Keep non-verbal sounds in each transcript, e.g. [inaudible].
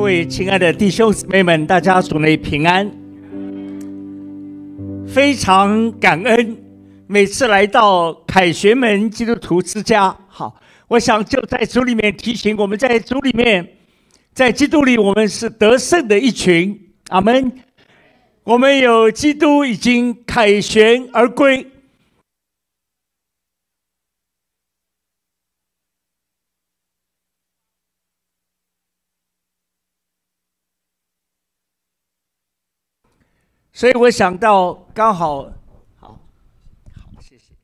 各位亲爱的弟兄姊妹们，大家主内平安，非常感恩。每次来到凯旋门基督徒之家，好，我想就在主里面提醒我们，在主里面，在基督里，我们是得胜的一群。阿门。我们有基督已经凯旋而归。所以我想到，刚好，好，好，谢谢。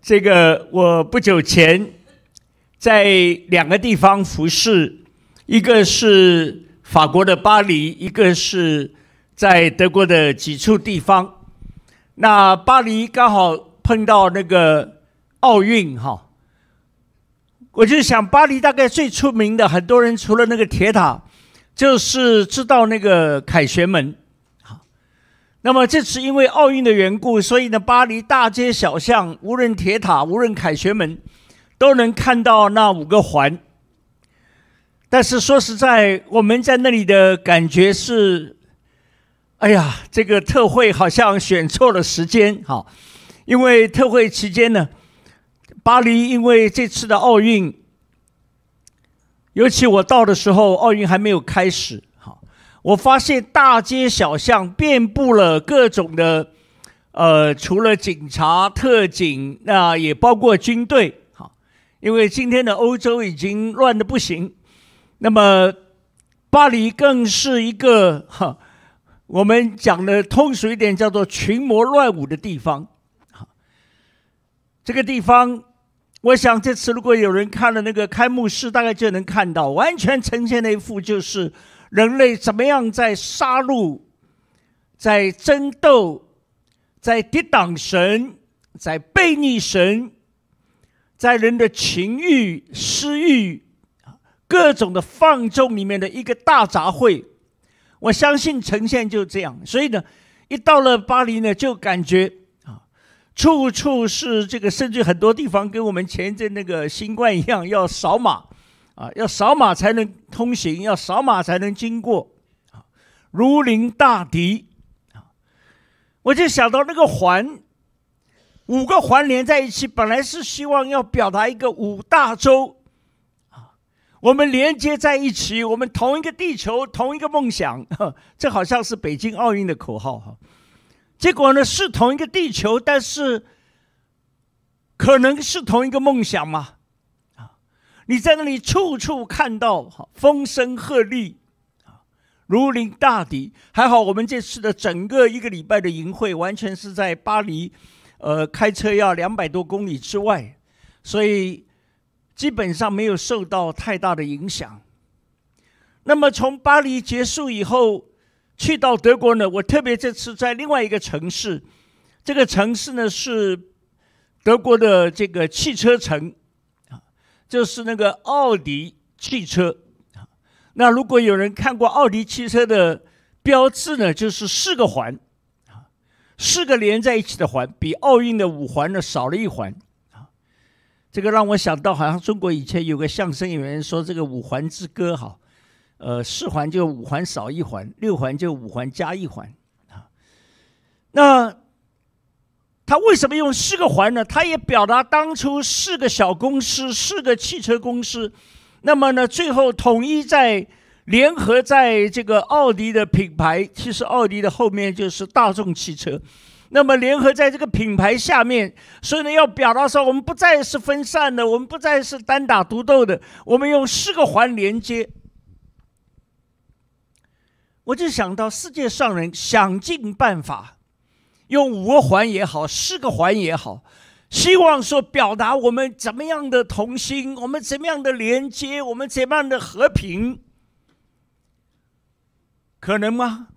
这个我不久前在两个地方服侍，一个是法国的巴黎，一个是在德国的几处地方。那巴黎刚好碰到那个奥运，哈。我就想，巴黎大概最出名的很多人，除了那个铁塔，就是知道那个凯旋门。那么这次因为奥运的缘故，所以呢，巴黎大街小巷，无论铁塔，无论凯旋门，都能看到那五个环。但是说实在，我们在那里的感觉是，哎呀，这个特惠好像选错了时间。好，因为特惠期间呢。巴黎因为这次的奥运，尤其我到的时候，奥运还没有开始，哈，我发现大街小巷遍布了各种的，呃，除了警察、特警，那也包括军队，哈，因为今天的欧洲已经乱的不行，那么巴黎更是一个哈，我们讲的通俗一点，叫做群魔乱舞的地方，哈，这个地方。我想，这次如果有人看了那个开幕式，大概就能看到，完全呈现的一幅就是人类怎么样在杀戮、在争斗、在抵挡神、在背逆神、在人的情欲、私欲各种的放纵里面的一个大杂烩。我相信呈现就这样。所以呢，一到了巴黎呢，就感觉。处处是这个，甚至很多地方跟我们前一阵那个新冠一样，要扫码，啊，要扫码才能通行，要扫码才能经过，啊，如临大敌，啊，我就想到那个环，五个环连在一起，本来是希望要表达一个五大洲，啊，我们连接在一起，我们同一个地球，同一个梦想，这好像是北京奥运的口号，哈。结果呢？是同一个地球，但是可能是同一个梦想嘛？啊，你在那里处处看到风声鹤唳啊，如临大敌。还好我们这次的整个一个礼拜的营会，完全是在巴黎，呃，开车要两百多公里之外，所以基本上没有受到太大的影响。那么从巴黎结束以后。去到德国呢，我特别这次在另外一个城市，这个城市呢是德国的这个汽车城啊，就是那个奥迪汽车啊。那如果有人看过奥迪汽车的标志呢，就是四个环啊，四个连在一起的环，比奥运的五环呢少了一环啊。这个让我想到，好像中国以前有个相声演员说这个五环之歌哈。呃，四环就五环少一环，六环就五环加一环啊。那他为什么用四个环呢？他也表达当初四个小公司、四个汽车公司，那么呢，最后统一在联合在这个奥迪的品牌。其实奥迪的后面就是大众汽车，那么联合在这个品牌下面，所以呢，要表达说我们不再是分散的，我们不再是单打独斗的，我们用四个环连接。我就想到世界上人想尽办法，用五个环也好，四个环也好，希望说表达我们怎么样的同心，我们怎么样的连接，我们怎么样的和平，可能吗？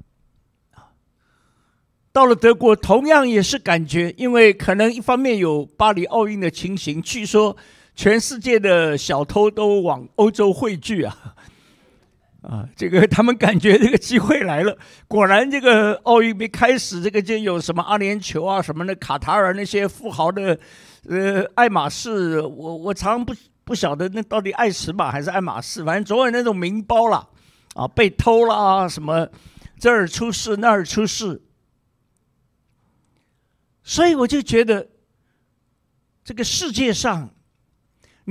到了德国，同样也是感觉，因为可能一方面有巴黎奥运的情形，据说全世界的小偷都往欧洲汇聚啊。啊，这个他们感觉这个机会来了，果然这个奥运会开始，这个就有什么阿联酋啊什么的，卡塔尔那些富豪的，呃，爱马仕，我我常不不晓得那到底爱驰马还是爱马仕，反正总有那种名包了，啊，被偷了啊，什么这儿出事那儿出事，所以我就觉得这个世界上。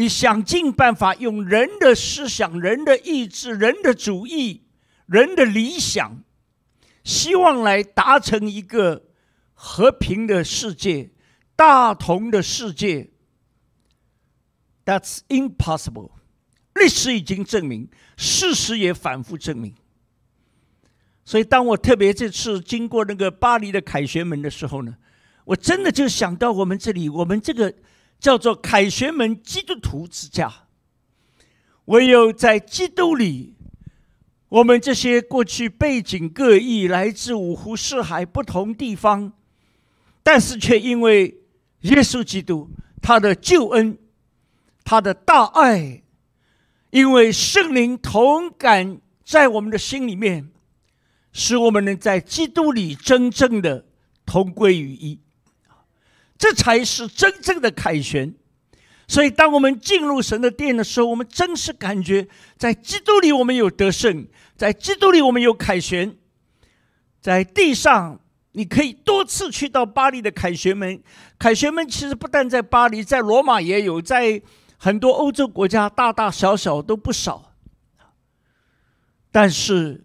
你想尽办法用人的思想、人的意志、人的主义、人的理想，希望来达成一个和平的世界、大同的世界。That's impossible。历史已经证明，事实也反复证明。所以，当我特别这次经过那个巴黎的凯旋门的时候呢，我真的就想到我们这里，我们这个。叫做凯旋门基督徒之家。唯有在基督里，我们这些过去背景各异、来自五湖四海不同地方，但是却因为耶稣基督他的救恩、他的大爱，因为圣灵同感在我们的心里面，使我们能在基督里真正的同归于一。这才是真正的凯旋。所以，当我们进入神的殿的时候，我们真是感觉在基督里，我们有得胜；在基督里，我们有凯旋。在地上，你可以多次去到巴黎的凯旋门，凯旋门其实不但在巴黎，在罗马也有，在很多欧洲国家，大大小小都不少。但是，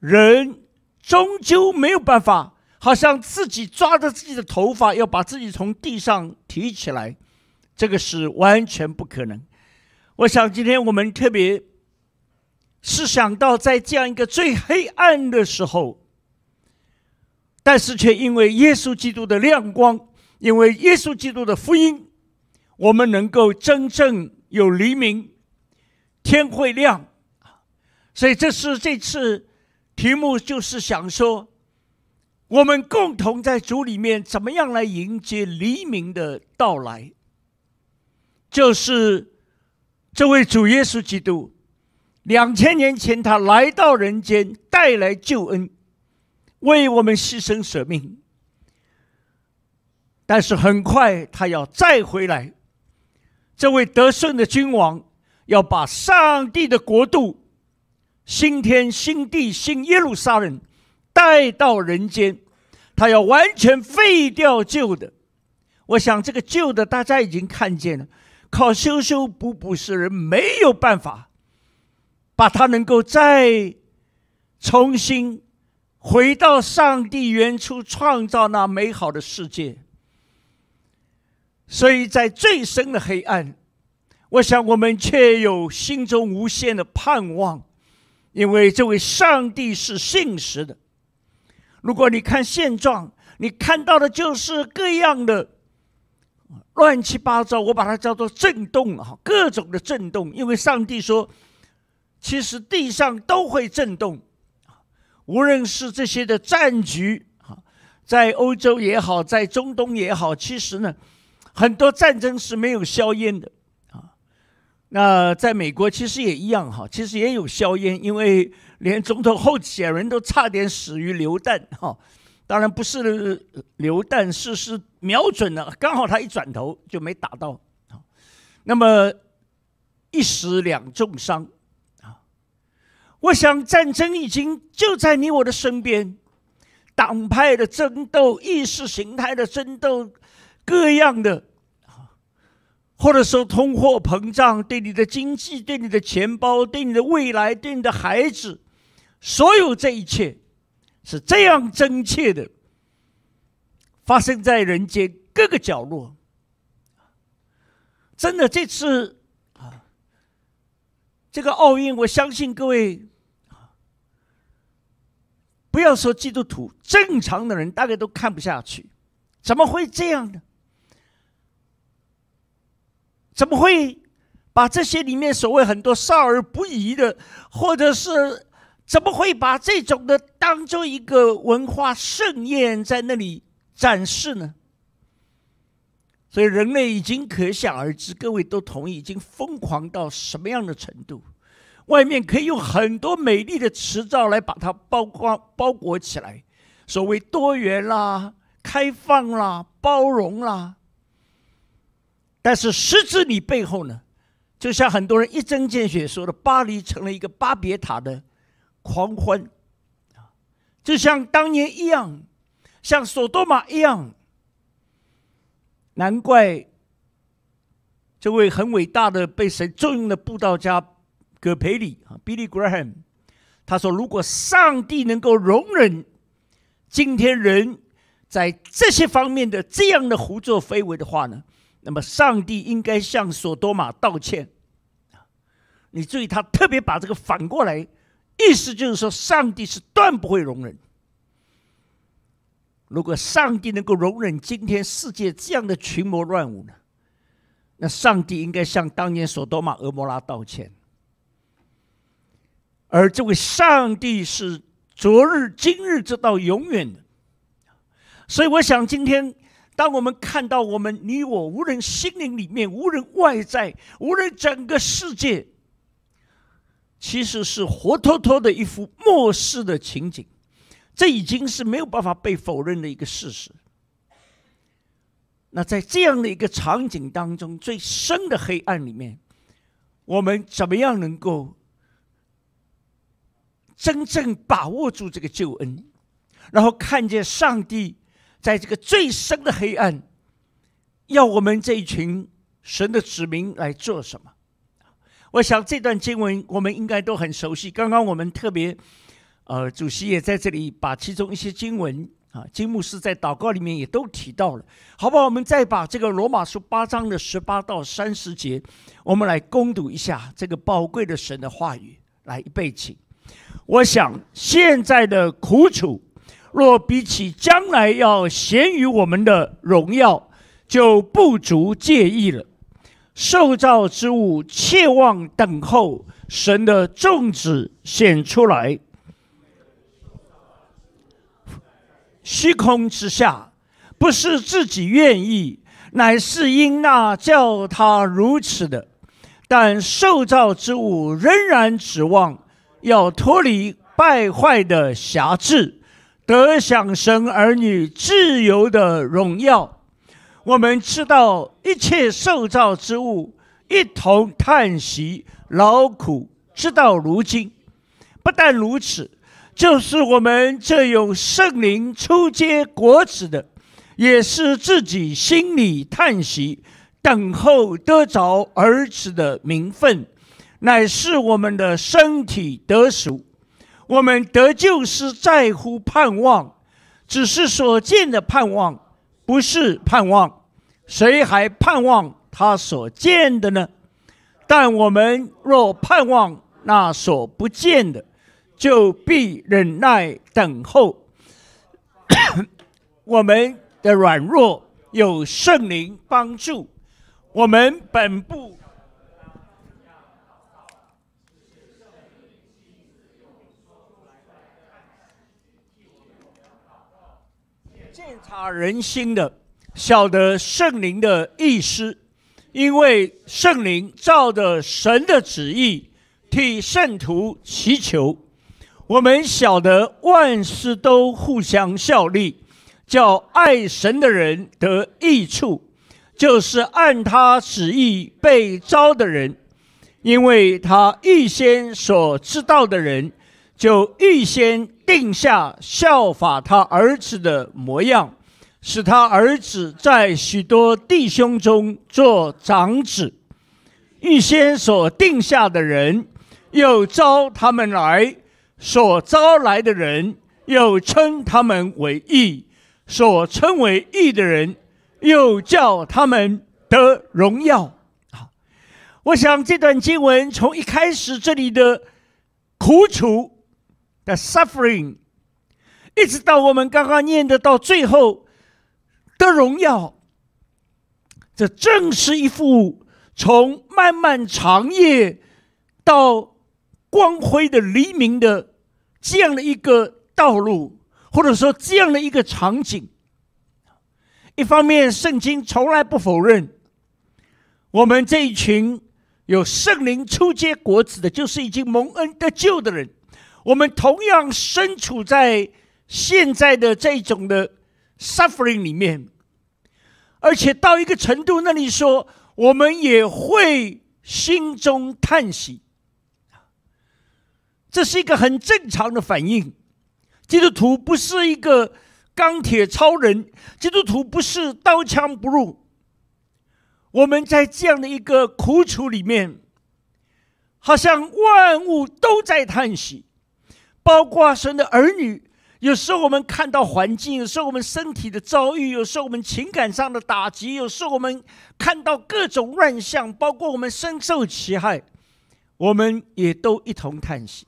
人终究没有办法。好像自己抓着自己的头发，要把自己从地上提起来，这个是完全不可能。我想，今天我们特别是想到，在这样一个最黑暗的时候，但是却因为耶稣基督的亮光，因为耶稣基督的福音，我们能够真正有黎明，天会亮所以，这是这次题目，就是想说。我们共同在主里面怎么样来迎接黎明的到来？就是这位主耶稣基督，两千年前他来到人间，带来救恩，为我们牺牲舍命。但是很快他要再回来，这位得胜的君王要把上帝的国度、新天新地、新耶路撒冷。带到人间，他要完全废掉旧的。我想这个旧的大家已经看见了，靠修修补补是人没有办法把它能够再重新回到上帝原初创造那美好的世界。所以在最深的黑暗，我想我们却有心中无限的盼望，因为这位上帝是信实的。如果你看现状，你看到的就是各样的乱七八糟，我把它叫做震动啊，各种的震动。因为上帝说，其实地上都会震动无论是这些的战局啊，在欧洲也好，在中东也好，其实呢，很多战争是没有硝烟的啊。那在美国其实也一样哈，其实也有硝烟，因为。连总统候选人都差点死于流弹 [laughs] 哈，当然不是流弹，是是瞄准了，刚好他一转头就没打到那么一死两重伤啊！我想战争已经就在你我的身边，党派的争斗、意识形态的争斗，各样的或者说通货膨胀对你的经济、对你的钱包、对你的未来、对你的孩子。所有这一切是这样真切的，发生在人间各个角落。真的，这次啊，这个奥运，我相信各位，不要说基督徒，正常的人大概都看不下去。怎么会这样呢？怎么会把这些里面所谓很多少儿不宜的，或者是？怎么会把这种的当做一个文化盛宴在那里展示呢？所以人类已经可想而知，各位都同意，已经疯狂到什么样的程度？外面可以用很多美丽的词藻来把它包括包裹起来，所谓多元啦、开放啦、包容啦。但是实质里背后呢，就像很多人一针见血说的，巴黎成了一个巴别塔的。狂欢，啊，就像当年一样，像索多玛一样。难怪这位很伟大的被神重用的布道家葛培里啊，Billy Graham，他说：“如果上帝能够容忍今天人在这些方面的这样的胡作非为的话呢，那么上帝应该向索多玛道歉。”你注意，他特别把这个反过来。意思就是说，上帝是断不会容忍。如果上帝能够容忍今天世界这样的群魔乱舞呢？那上帝应该向当年索多玛、俄摩拉道歉。而这位上帝是昨日、今日直到永远的。所以，我想今天，当我们看到我们你我无人心灵里面无人外在无人整个世界。其实是活脱脱的一幅末世的情景，这已经是没有办法被否认的一个事实。那在这样的一个场景当中，最深的黑暗里面，我们怎么样能够真正把握住这个救恩，然后看见上帝在这个最深的黑暗，要我们这一群神的子民来做什么？我想这段经文我们应该都很熟悉。刚刚我们特别，呃，主席也在这里把其中一些经文啊，金牧师在祷告里面也都提到了，好不好？我们再把这个罗马书八章的十八到三十节，我们来攻读一下这个宝贵的神的话语，来背起。我想现在的苦楚，若比起将来要显于我们的荣耀，就不足介意了。受造之物切望等候神的众子显出来。虚空之下，不是自己愿意，乃是因那叫他如此的。但受造之物仍然指望要脱离败坏的辖制，得享神儿女自由的荣耀。我们知道一切受造之物一同叹息劳苦，直到如今。不但如此，就是我们这有圣灵出结国子的，也是自己心里叹息，等候得着儿子的名分，乃是我们的身体得赎。我们得救是在乎盼望，只是所见的盼望。不是盼望，谁还盼望他所见的呢？但我们若盼望那所不见的，就必忍耐等候。[coughs] 我们的软弱有圣灵帮助，我们本不。他人心的晓得圣灵的意思，因为圣灵照着神的旨意替圣徒祈求。我们晓得万事都互相效力，叫爱神的人得益处，就是按他旨意被招的人，因为他预先所知道的人，就预先定下效法他儿子的模样。使他儿子在许多弟兄中做长子，预先所定下的人，又招他们来，所招来的人，又称他们为义，所称为义的人，又叫他们得荣耀。好，我想这段经文从一开始这里的苦楚的 suffering，一直到我们刚刚念的到最后。的荣耀，这正是一幅从漫漫长夜到光辉的黎明的这样的一个道路，或者说这样的一个场景。一方面，圣经从来不否认我们这一群有圣灵出阶果子的，就是已经蒙恩得救的人。我们同样身处在现在的这种的。suffering 里面，而且到一个程度那里，说我们也会心中叹息，这是一个很正常的反应。基督徒不是一个钢铁超人，基督徒不是刀枪不入。我们在这样的一个苦楚里面，好像万物都在叹息，包括神的儿女。有时候我们看到环境，有时候我们身体的遭遇，有时候我们情感上的打击，有时候我们看到各种乱象，包括我们深受其害，我们也都一同叹息。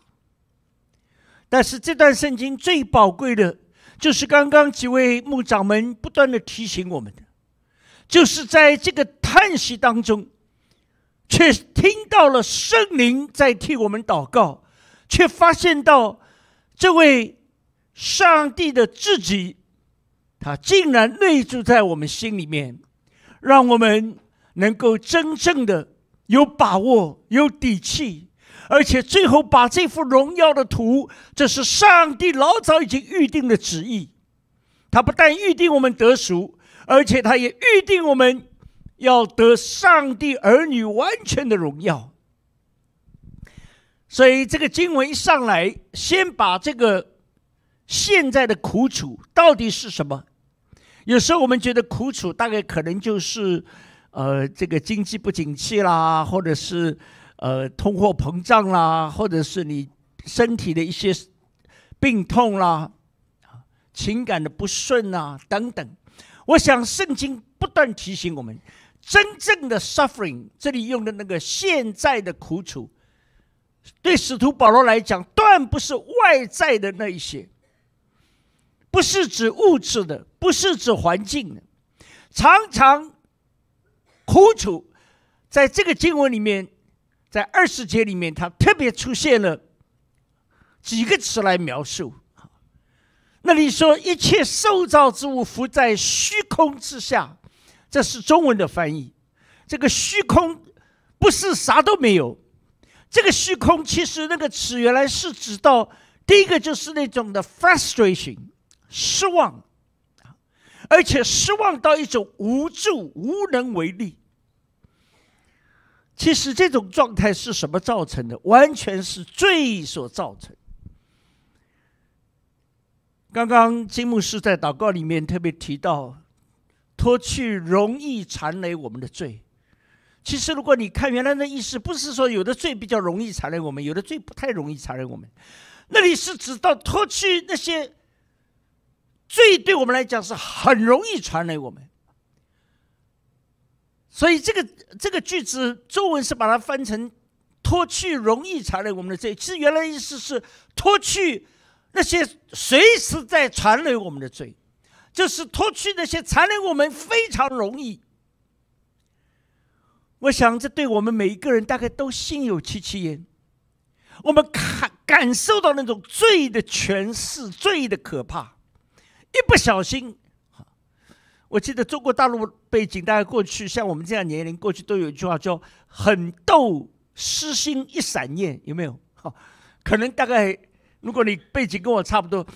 但是这段圣经最宝贵的就是刚刚几位牧长们不断的提醒我们的，就是在这个叹息当中，却听到了圣灵在替我们祷告，却发现到这位。上帝的自己，他竟然内住在我们心里面，让我们能够真正的有把握、有底气，而且最后把这幅荣耀的图，这是上帝老早已经预定的旨意。他不但预定我们得赎，而且他也预定我们要得上帝儿女完全的荣耀。所以这个经文一上来，先把这个。现在的苦楚到底是什么？有时候我们觉得苦楚大概可能就是，呃，这个经济不景气啦，或者是，呃，通货膨胀啦，或者是你身体的一些病痛啦，情感的不顺啊等等。我想，圣经不断提醒我们，真正的 suffering，这里用的那个现在的苦楚，对使徒保罗来讲，断不是外在的那一些。不是指物质的，不是指环境的，常常苦楚，在这个经文里面，在二十节里面，它特别出现了几个词来描述。那里说一切受造之物浮在虚空之下，这是中文的翻译。这个虚空不是啥都没有，这个虚空其实那个词原来是指到第一个就是那种的 frustration。失望，而且失望到一种无助、无能为力。其实这种状态是什么造成的？完全是罪所造成。刚刚金牧师在祷告里面特别提到，脱去容易缠累我们的罪。其实如果你看原来的意思，不是说有的罪比较容易缠累我们，有的罪不太容易缠累我们。那里是指到脱去那些。罪对我们来讲是很容易传染我们，所以这个这个句子中文是把它翻成“脱去容易传染我们的罪”，其实原来意思是脱去那些随时在传染我们的罪，就是脱去那些传染我们非常容易。我想这对我们每一个人大概都心有戚戚焉，我们看感受到那种罪的权势，罪的可怕。一不小心，我记得中国大陆背景，大家过去像我们这样年龄，过去都有一句话叫“狠斗失心一闪念”，有没有？好，可能大概，如果你背景跟我差不多，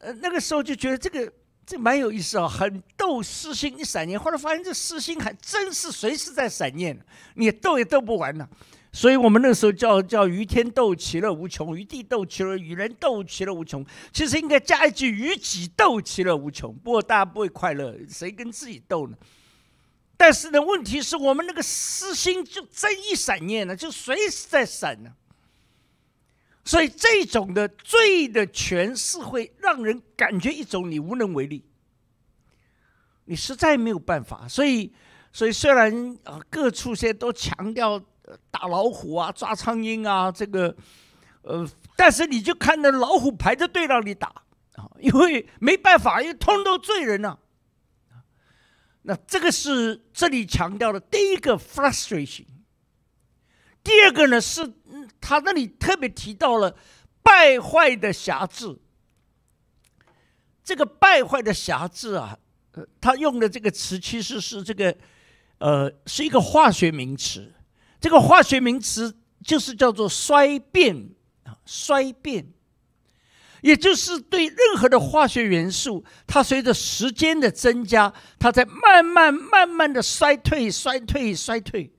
呃，那个时候就觉得这个这蛮有意思啊，狠斗失心一闪念，后来发现这失心还真是随时在闪念，你斗也斗不完呢。所以，我们那时候叫叫与天斗其乐无穷，与地斗其乐，与人斗其乐无穷。其实应该加一句：与己斗其乐无穷。不过大家不会快乐，谁跟自己斗呢？但是呢，问题是我们那个私心就这一闪念呢，就随时在闪呢。所以这种的罪的权是会让人感觉一种你无能为力，你实在没有办法。所以，所以虽然啊，各处现在都强调。打老虎啊，抓苍蝇啊，这个，呃，但是你就看那老虎排着队让你打啊，因为没办法，因为通都罪人呢。那这个是这里强调的第一个 frustration。第二个呢是，他那里特别提到了败坏的瑕疵。这个败坏的瑕疵啊，呃，他用的这个词其实是这个，呃，是一个化学名词。这个化学名词就是叫做衰变啊，衰变，也就是对任何的化学元素，它随着时间的增加，它在慢慢慢慢的衰退、衰退、衰退。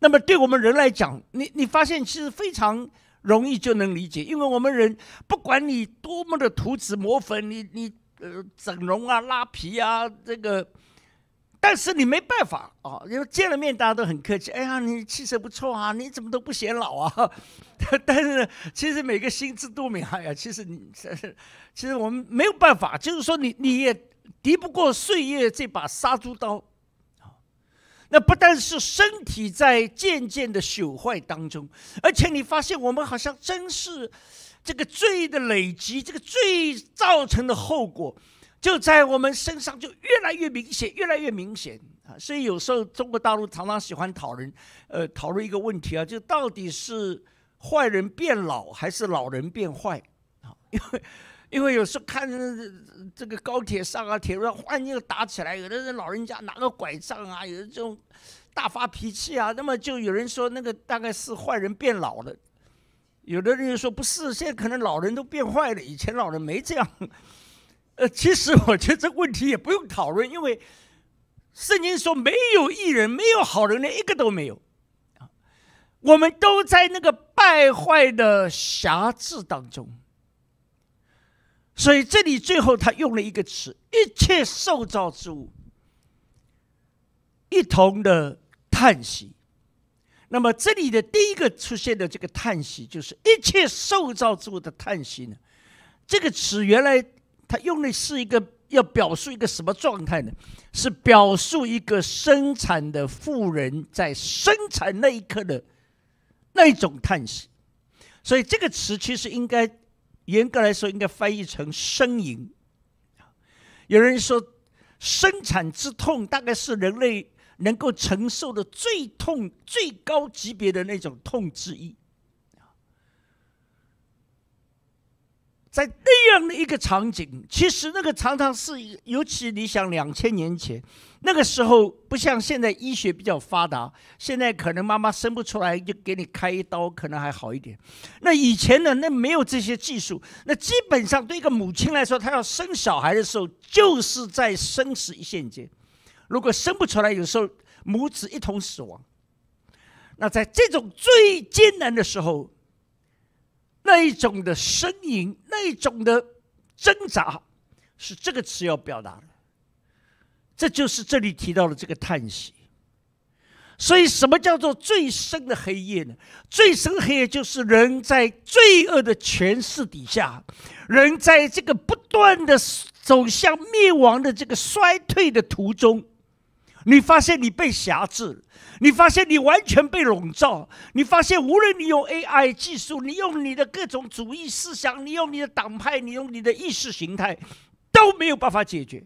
那么对我们人来讲，你你发现其实非常容易就能理解，因为我们人不管你多么的涂脂抹粉，你你呃整容啊、拉皮啊，这个。但是你没办法啊，因为见了面大家都很客气。哎呀，你气色不错啊，你怎么都不显老啊？[laughs] 但是其实每个心知肚明呀，其实你 [laughs] 其实我们没有办法，就是说你你也敌不过岁月这把杀猪刀啊。那不但是身体在渐渐的朽坏当中，而且你发现我们好像真是这个罪的累积，这个罪造成的后果。就在我们身上就越来越明显，越来越明显啊！所以有时候中国大陆常常喜欢讨论，呃，讨论一个问题啊，就到底是坏人变老还是老人变坏啊？因为，因为有时候看这个高铁上啊，铁路上然又打起来，有的人老人家拿个拐杖啊，有的这种大发脾气啊，那么就有人说那个大概是坏人变老了，有的人就说不是，现在可能老人都变坏了，以前老人没这样。呃，其实我觉得这问题也不用讨论，因为圣经说没有一人，没有好人，连一个都没有，我们都在那个败坏的辖制当中。所以这里最后他用了一个词“一切受造之物”，一同的叹息。那么这里的第一个出现的这个叹息，就是一切受造之物的叹息呢？这个词原来。它用的是一个要表述一个什么状态呢？是表述一个生产的富人在生产那一刻的那一种叹息。所以这个词其实应该严格来说应该翻译成呻吟。有人说，生产之痛大概是人类能够承受的最痛、最高级别的那种痛之一。在那样的一个场景，其实那个常常是，尤其你想两千年前，那个时候不像现在医学比较发达，现在可能妈妈生不出来就给你开一刀，可能还好一点。那以前呢，那没有这些技术，那基本上对一个母亲来说，她要生小孩的时候就是在生死一线间，如果生不出来，有时候母子一同死亡。那在这种最艰难的时候。那一种的呻吟，那一种的挣扎，是这个词要表达的。这就是这里提到的这个叹息。所以，什么叫做最深的黑夜呢？最深黑夜就是人在罪恶的权势底下，人在这个不断的走向灭亡的这个衰退的途中。你发现你被辖制，你发现你完全被笼罩，你发现无论你用 AI 技术，你用你的各种主义思想，你用你的党派，你用你的意识形态，都没有办法解决。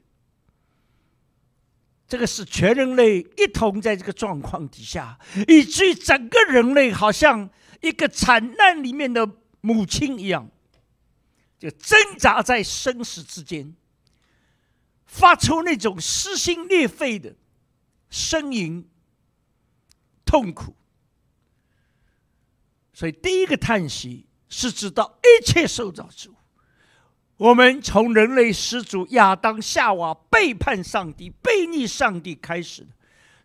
这个是全人类一同在这个状况底下，以至于整个人类好像一个惨难里面的母亲一样，就挣扎在生死之间，发出那种撕心裂肺的。呻吟、痛苦，所以第一个叹息是知道一切受造之物，我们从人类始祖亚当夏娃背叛上帝、背逆上帝开始，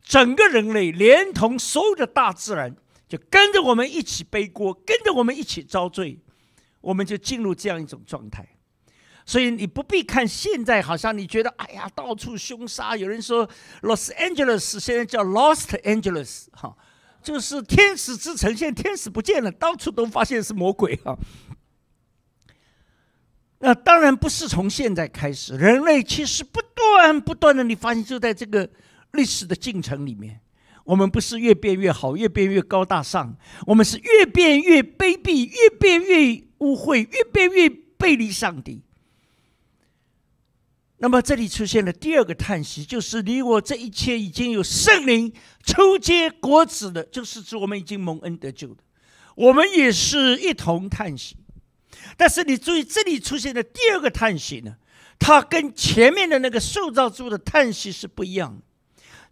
整个人类连同所有的大自然，就跟着我们一起背锅，跟着我们一起遭罪，我们就进入这样一种状态。所以你不必看现在，好像你觉得，哎呀，到处凶杀。有人说，Los Angeles 现在叫 Lost Angeles，哈，就是天使之城，现在天使不见了，到处都发现是魔鬼，哈。那当然不是从现在开始，人类其实不断不断的，你发现就在这个历史的进程里面，我们不是越变越好，越变越高大上，我们是越变越卑鄙，越变越污秽，越变越背离上帝。那么这里出现了第二个叹息，就是你我这一切已经有圣灵初阶果子的，就是指我们已经蒙恩得救的，我们也是一同叹息。但是你注意这里出现的第二个叹息呢，它跟前面的那个受造物的叹息是不一样的。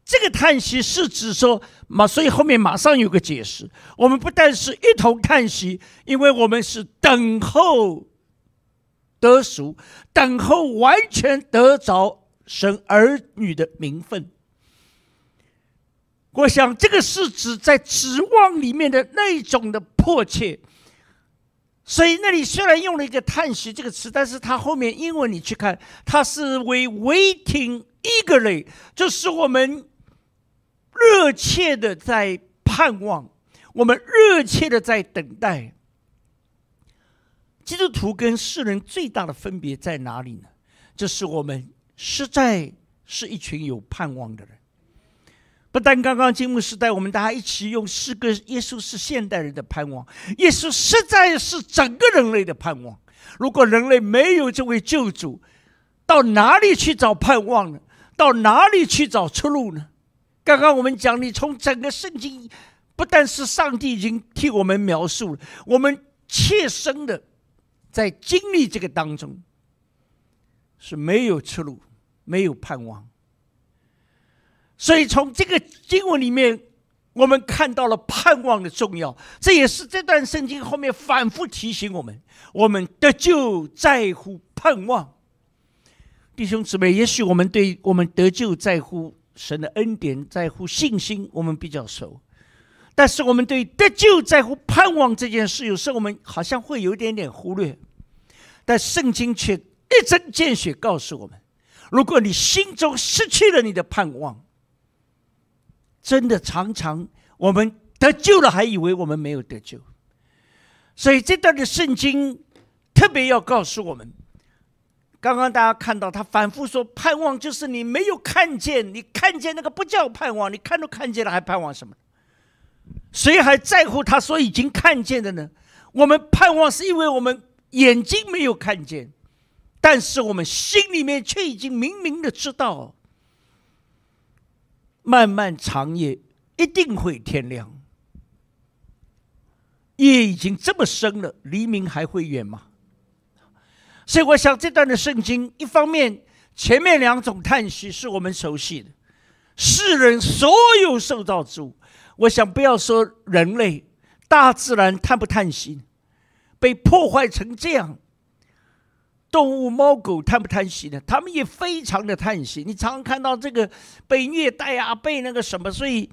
这个叹息是指说马，所以后面马上有个解释。我们不但是一同叹息，因为我们是等候。得赎，等候完全得着神儿女的名分。我想，这个是指在指望里面的那种的迫切。所以那里虽然用了一个叹息这个词，但是它后面，英文你去看，它是为 eagerly”，这是我们热切的在盼望，我们热切的在等待。基督徒跟世人最大的分别在哪里呢？这是我们实在是一群有盼望的人。不但刚刚金木时代，我们大家一起用诗歌，耶稣是现代人的盼望，耶稣实在是整个人类的盼望。如果人类没有这位救主，到哪里去找盼望呢？到哪里去找出路呢？刚刚我们讲，你从整个圣经，不但是上帝已经替我们描述，了，我们切身的。在经历这个当中，是没有出路，没有盼望。所以从这个经文里面，我们看到了盼望的重要。这也是这段圣经后面反复提醒我们：，我们得救在乎盼望。弟兄姊妹，也许我们对我们得救在乎神的恩典、在乎信心，我们比较熟，但是我们对得救在乎盼望这件事，有时候我们好像会有一点点忽略。但圣经却一针见血告诉我们：如果你心中失去了你的盼望，真的常常我们得救了，还以为我们没有得救。所以这段的圣经特别要告诉我们：刚刚大家看到他反复说盼望，就是你没有看见，你看见那个不叫盼望，你看都看见了，还盼望什么？谁还在乎他说已经看见的呢？我们盼望是因为我们。眼睛没有看见，但是我们心里面却已经明明的知道，漫漫长夜一定会天亮。夜已经这么深了，黎明还会远吗？所以我想，这段的圣经，一方面前面两种叹息是我们熟悉的，世人所有受到物，我想不要说人类，大自然叹不叹息？被破坏成这样，动物猫狗叹不叹息呢？他们也非常的叹息。你常看到这个被虐待啊，被那个什么，所以，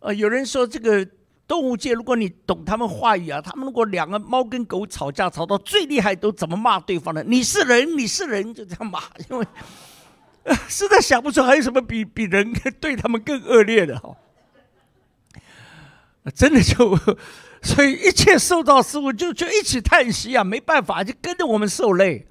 呃，有人说这个动物界，如果你懂他们话语啊，他们如果两个猫跟狗吵架吵到最厉害，都怎么骂对方呢？你是人，你是人，就这样骂，因为 [laughs] 实在想不出还有什么比比人 [laughs] 对他们更恶劣的哈，真的就。所以一切受到事物就就一起叹息呀，没办法，就跟着我们受累。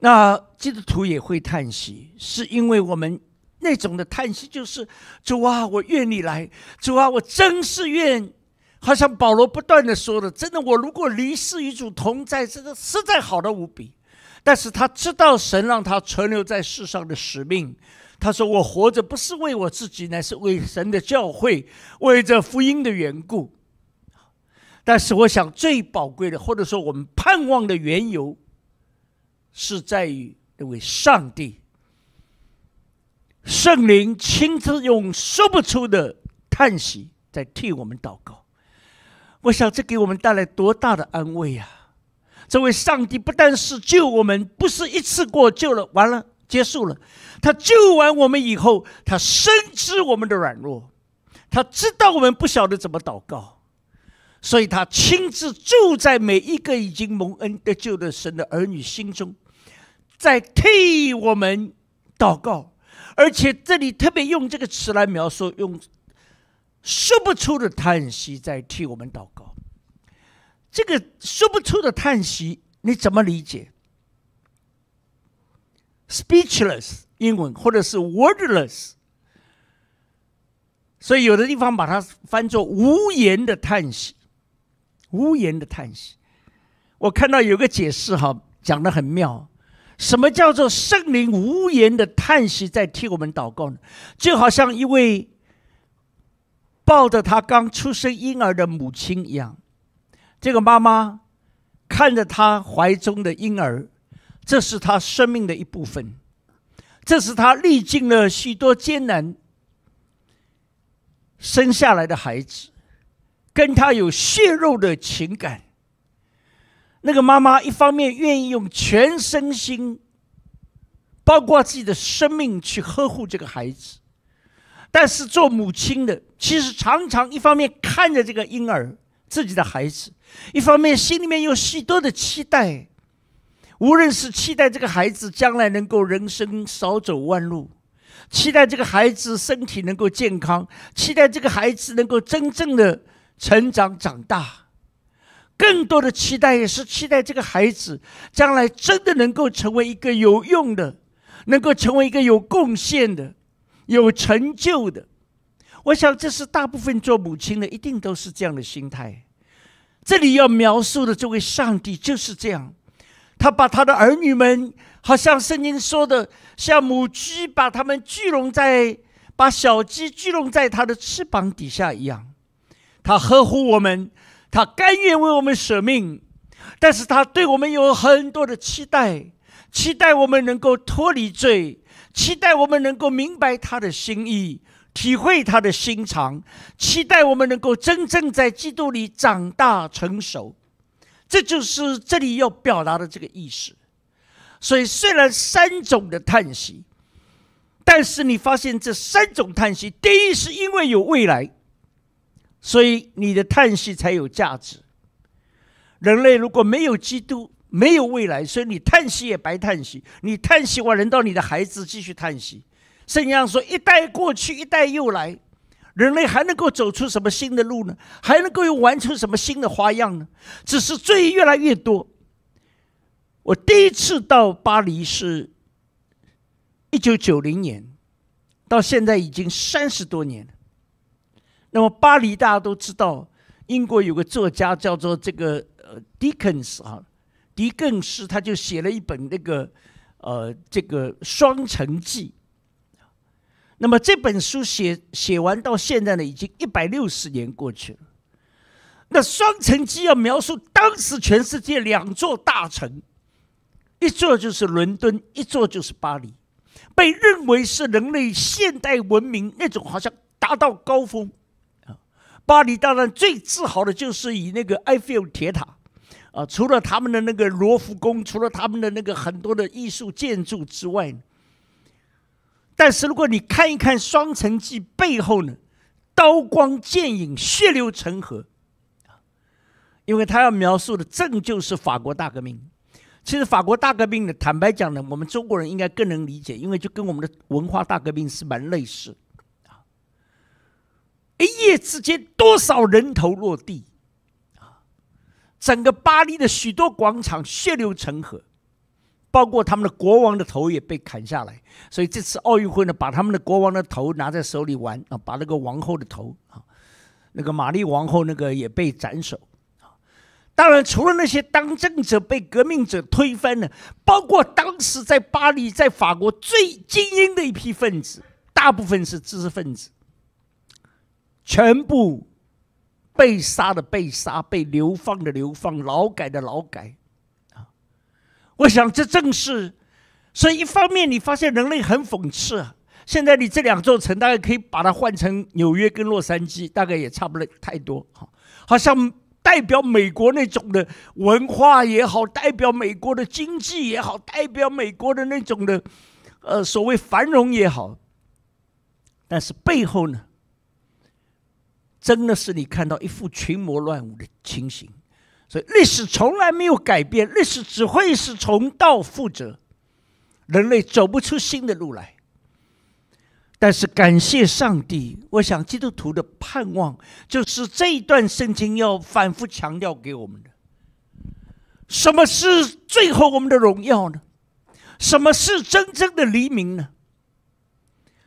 那基督徒也会叹息，是因为我们那种的叹息就是主啊，我愿你来，主啊，我真是愿。好像保罗不断的说的，真的，我如果离世与主同在，这个实在好的无比。但是他知道神让他存留在世上的使命，他说我活着不是为我自己，乃是为神的教会，为这福音的缘故。但是，我想最宝贵的，或者说我们盼望的缘由，是在于那位上帝、圣灵亲自用说不出的叹息在替我们祷告。我想，这给我们带来多大的安慰啊！这位上帝不但是救我们，不是一次过救了，完了结束了。他救完我们以后，他深知我们的软弱，他知道我们不晓得怎么祷告。所以他亲自住在每一个已经蒙恩得救的神的儿女心中，在替我们祷告，而且这里特别用这个词来描述，用说不出的叹息在替我们祷告。这个说不出的叹息你怎么理解？Speechless 英文，或者是 wordless。所以有的地方把它翻作无言的叹息。无言的叹息，我看到有个解释哈，讲的很妙。什么叫做圣灵无言的叹息在替我们祷告呢？就好像一位抱着他刚出生婴儿的母亲一样，这个妈妈看着她怀中的婴儿，这是她生命的一部分，这是她历尽了许多艰难生下来的孩子。跟他有血肉的情感，那个妈妈一方面愿意用全身心包括自己的生命去呵护这个孩子，但是做母亲的其实常常一方面看着这个婴儿自己的孩子，一方面心里面有许多的期待，无论是期待这个孩子将来能够人生少走弯路，期待这个孩子身体能够健康，期待这个孩子能够真正的。成长长大，更多的期待也是期待这个孩子将来真的能够成为一个有用的，能够成为一个有贡献的、有成就的。我想，这是大部分做母亲的一定都是这样的心态。这里要描述的这位上帝就是这样，他把他的儿女们，好像圣经说的，像母鸡把他们聚拢在，把小鸡聚拢在它的翅膀底下一样。他呵护我们，他甘愿为我们舍命，但是他对我们有很多的期待，期待我们能够脱离罪，期待我们能够明白他的心意，体会他的心肠，期待我们能够真正在基督里长大成熟。这就是这里要表达的这个意思。所以，虽然三种的叹息，但是你发现这三种叹息，第一是因为有未来。所以你的叹息才有价值。人类如果没有基督，没有未来，所以你叹息也白叹息。你叹息，完，轮到你的孩子继续叹息。圣经上说：“一代过去，一代又来，人类还能够走出什么新的路呢？还能够又完成什么新的花样呢？只是罪越来越多。”我第一次到巴黎是一九九零年，到现在已经三十多年了。那么巴黎，大家都知道，英国有个作家叫做这个呃狄更斯哈，狄更斯他就写了一本那个呃这个《双城记》。那么这本书写写完到现在呢，已经一百六十年过去了。那《双城记》要描述当时全世界两座大城，一座就是伦敦，一座就是巴黎，被认为是人类现代文明那种好像达到高峰。巴黎当然最自豪的就是以那个埃菲尔铁塔，啊，除了他们的那个罗浮宫，除了他们的那个很多的艺术建筑之外但是如果你看一看《双城记》背后呢，刀光剑影，血流成河，因为他要描述的正就是法国大革命。其实法国大革命呢，坦白讲呢，我们中国人应该更能理解，因为就跟我们的文化大革命是蛮类似。一夜之间，多少人头落地，啊！整个巴黎的许多广场血流成河，包括他们的国王的头也被砍下来。所以这次奥运会呢，把他们的国王的头拿在手里玩啊，把那个王后的头啊，那个玛丽王后那个也被斩首啊。当然，除了那些当政者被革命者推翻了，包括当时在巴黎、在法国最精英的一批分子，大部分是知识分子。全部被杀的被杀，被流放的流放，劳改的劳改，啊！我想这正是，所以一方面你发现人类很讽刺。啊。现在你这两座城，大概可以把它换成纽约跟洛杉矶，大概也差不了太多，哈，好像代表美国那种的文化也好，代表美国的经济也好，代表美国的那种的呃所谓繁荣也好，但是背后呢？真的是你看到一副群魔乱舞的情形，所以历史从来没有改变，历史只会是重蹈覆辙，人类走不出新的路来。但是感谢上帝，我想基督徒的盼望就是这一段圣经要反复强调给我们的：什么是最后我们的荣耀呢？什么是真正的黎明呢？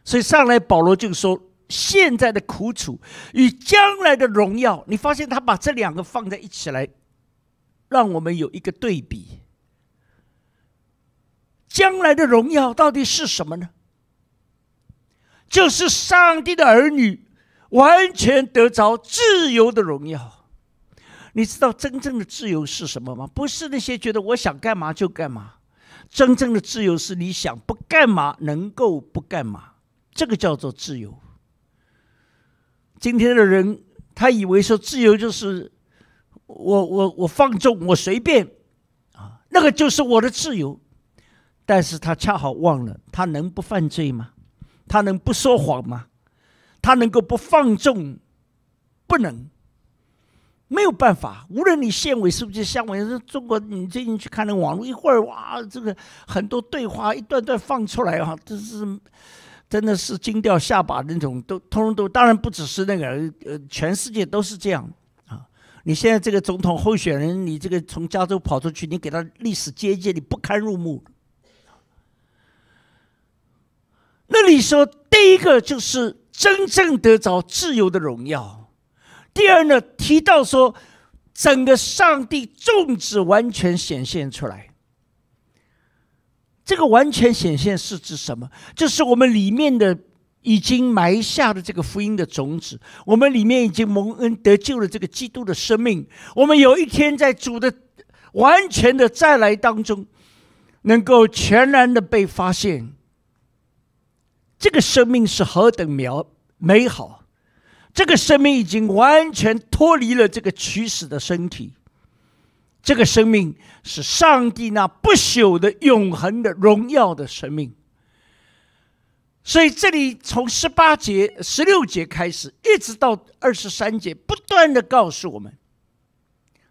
所以上来保罗就说。现在的苦楚与将来的荣耀，你发现他把这两个放在一起来，让我们有一个对比。将来的荣耀到底是什么呢？就是上帝的儿女完全得着自由的荣耀。你知道真正的自由是什么吗？不是那些觉得我想干嘛就干嘛。真正的自由是你想不干嘛能够不干嘛，这个叫做自由。今天的人，他以为说自由就是我我我放纵我随便啊，那个就是我的自由。但是他恰好忘了，他能不犯罪吗？他能不说谎吗？他能够不放纵？不能，没有办法。无论你县委书记、乡委中国你最近去看那个网络，一会儿哇，这个很多对话一段段放出来啊，这是。真的是惊掉下巴那种，都通都当然不只是那个，呃，全世界都是这样啊。你现在这个总统候选人，你这个从加州跑出去，你给他历史接见，你不堪入目。那你说第一个就是真正得着自由的荣耀，第二呢提到说整个上帝种植完全显现出来。这个完全显现是指什么？就是我们里面的已经埋下的这个福音的种子，我们里面已经蒙恩得救了这个基督的生命。我们有一天在主的完全的再来当中，能够全然的被发现，这个生命是何等苗美好！这个生命已经完全脱离了这个取死的身体。这个生命是上帝那不朽的、永恒的、荣耀的生命。所以，这里从十八节、十六节开始，一直到二十三节，不断的告诉我们，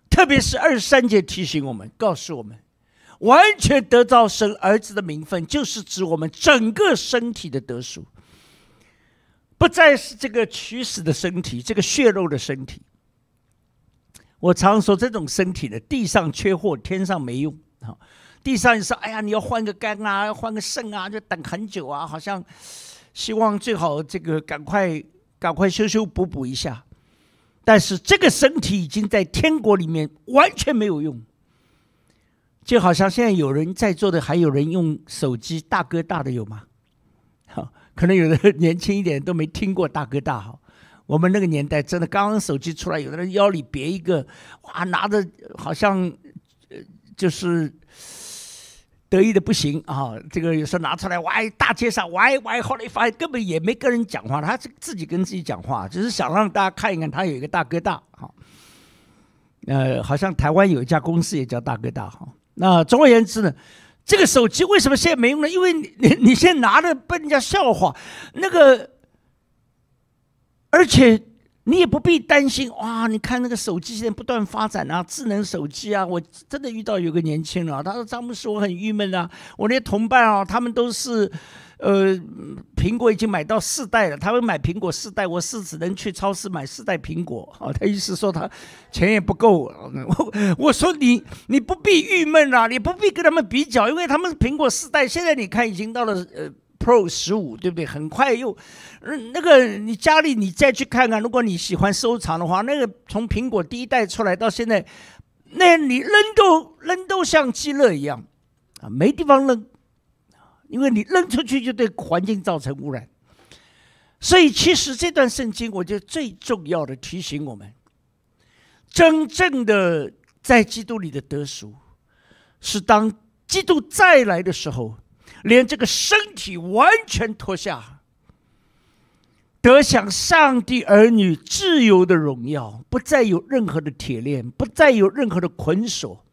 特别是二十三节提醒我们、告诉我们，完全得到神儿子的名分，就是指我们整个身体的得赎，不再是这个取死的身体，这个血肉的身体。我常说，这种身体呢，地上缺货，天上没用啊。地上你说，哎呀，你要换个肝啊，换个肾啊，就等很久啊，好像希望最好这个赶快赶快修修补补一下。但是这个身体已经在天国里面完全没有用，就好像现在有人在座的，还有人用手机大哥大的有吗？好，可能有的年轻一点都没听过大哥大哈。我们那个年代真的，刚刚手机出来，有的人腰里别一个，哇，拿着好像，就是得意的不行啊！这个有时候拿出来，哇，大街上哇哇，后来一发现根本也没跟人讲话，他是自己跟自己讲话，就是想让大家看一看他有一个大哥大，哈。呃，好像台湾有一家公司也叫大哥大，哈。那总而言之呢，这个手机为什么现在没用呢？因为你你你现在拿着被人家笑话，那个。而且你也不必担心哇！你看那个手机现在不断发展啊，智能手机啊，我真的遇到有个年轻人，他说：“詹姆斯，我很郁闷啊，我那些同伴啊，他们都是，呃，苹果已经买到四代了，他们买苹果四代，我是只能去超市买四代苹果啊。”他意思说他钱也不够。我我说你你不必郁闷啊，你不必跟他们比较，因为他们苹果四代现在你看已经到了呃。Pro 十五对不对？很快又，嗯，那个你家里你再去看看，如果你喜欢收藏的话，那个从苹果第一代出来到现在，那你扔都扔都像积乐一样啊，没地方扔因为你扔出去就对环境造成污染。所以其实这段圣经，我觉得最重要的提醒我们，真正的在基督里的得赎，是当基督再来的时候。连这个身体完全脱下，得享上帝儿女自由的荣耀，不再有任何的铁链，不再有任何的捆锁。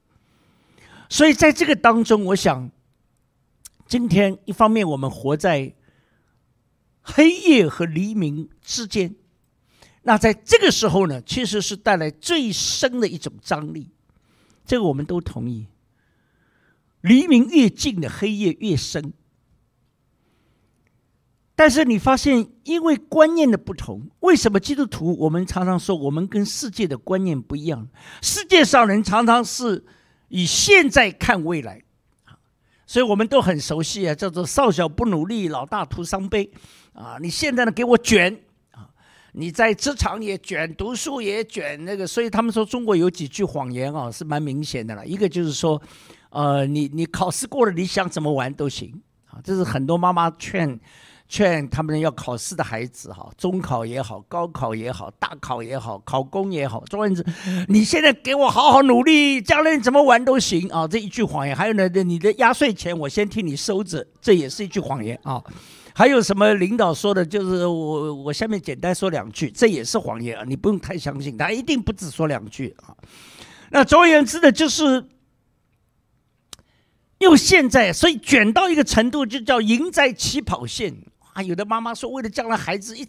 所以，在这个当中，我想，今天一方面我们活在黑夜和黎明之间，那在这个时候呢，其实是带来最深的一种张力。这个我们都同意。黎明越近的黑夜越深，但是你发现，因为观念的不同，为什么基督徒？我们常常说，我们跟世界的观念不一样。世界上人常常是以现在看未来啊，所以我们都很熟悉啊，叫做“少小不努力，老大徒伤悲”啊。你现在呢，给我卷啊！你在职场也卷，读书也卷，那个，所以他们说中国有几句谎言啊，是蛮明显的了。一个就是说。呃，你你考试过了，你想怎么玩都行啊。这是很多妈妈劝，劝他们要考试的孩子哈，中考也好，高考也好，大考也好，考公也好，总而言之，你现在给我好好努力，将来你怎么玩都行啊。这一句谎言，还有呢，你的压岁钱我先替你收着，这也是一句谎言啊。还有什么领导说的，就是我我下面简单说两句，这也是谎言啊。你不用太相信，他一定不止说两句啊。那总而言之呢，就是。因为现在，所以卷到一个程度，就叫赢在起跑线啊！有的妈妈说，为了将来孩子一，